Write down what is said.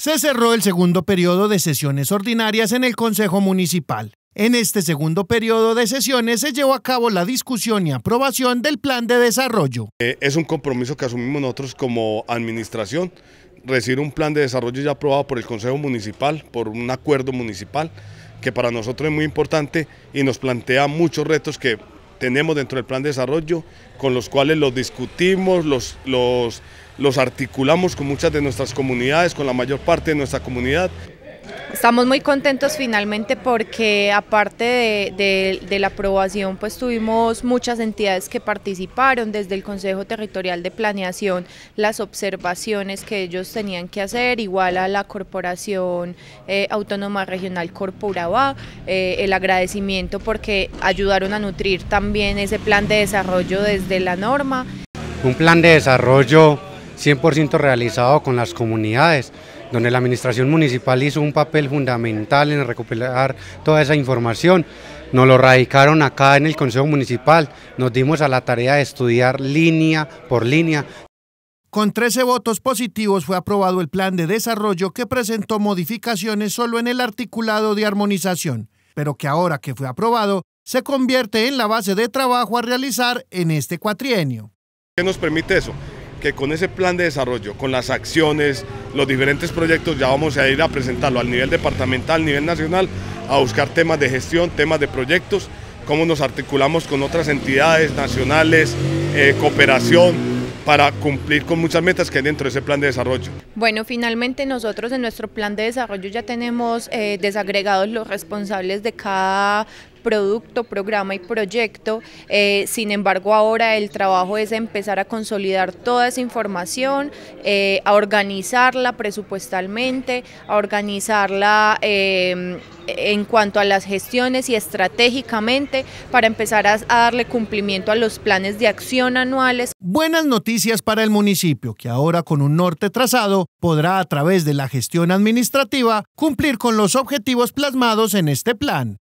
se cerró el segundo periodo de sesiones ordinarias en el Consejo Municipal. En este segundo periodo de sesiones se llevó a cabo la discusión y aprobación del plan de desarrollo. Eh, es un compromiso que asumimos nosotros como administración, recibir un plan de desarrollo ya aprobado por el Consejo Municipal, por un acuerdo municipal, que para nosotros es muy importante y nos plantea muchos retos que tenemos dentro del plan de desarrollo, con los cuales los discutimos, los, los, los articulamos con muchas de nuestras comunidades, con la mayor parte de nuestra comunidad. Estamos muy contentos finalmente porque aparte de, la aprobación pues tuvimos muchas entidades que participaron desde el Consejo Territorial de Planeación, las observaciones que ellos tenían que hacer, igual a la Corporación eh, Autónoma Regional Corporaba, eh, el agradecimiento porque ayudaron a nutrir también ese plan de desarrollo desde la norma. Un plan de desarrollo 100% realizado con las comunidades, donde la administración municipal hizo un papel fundamental en recuperar toda esa información. Nos lo radicaron acá en el Consejo Municipal, nos dimos a la tarea de estudiar línea por línea. Con 13 votos positivos fue aprobado el plan de desarrollo que presentó modificaciones solo en el articulado de armonización, pero que ahora que fue aprobado se convierte en la base de trabajo a realizar en este cuatrienio. ¿Qué nos permite eso? que con ese plan de desarrollo, con las acciones, los diferentes proyectos, ya vamos a ir a presentarlo al nivel departamental, al nivel nacional, a buscar temas de gestión, temas de proyectos, cómo nos articulamos con otras entidades nacionales, eh, cooperación para cumplir con muchas metas que hay dentro de ese plan de desarrollo. Bueno, finalmente nosotros en nuestro plan de desarrollo ya tenemos eh, desagregados los responsables de cada producto, programa y proyecto. Eh, sin embargo, ahora el trabajo es empezar a consolidar toda esa información, eh, a organizarla presupuestalmente, a organizarla en cuanto a las gestiones y estratégicamente para empezar a darle cumplimiento a los planes de acción anuales. Buenas noticias para el municipio, que ahora con un norte trazado podrá a través de la gestión administrativa cumplir con los objetivos plasmados en este plan.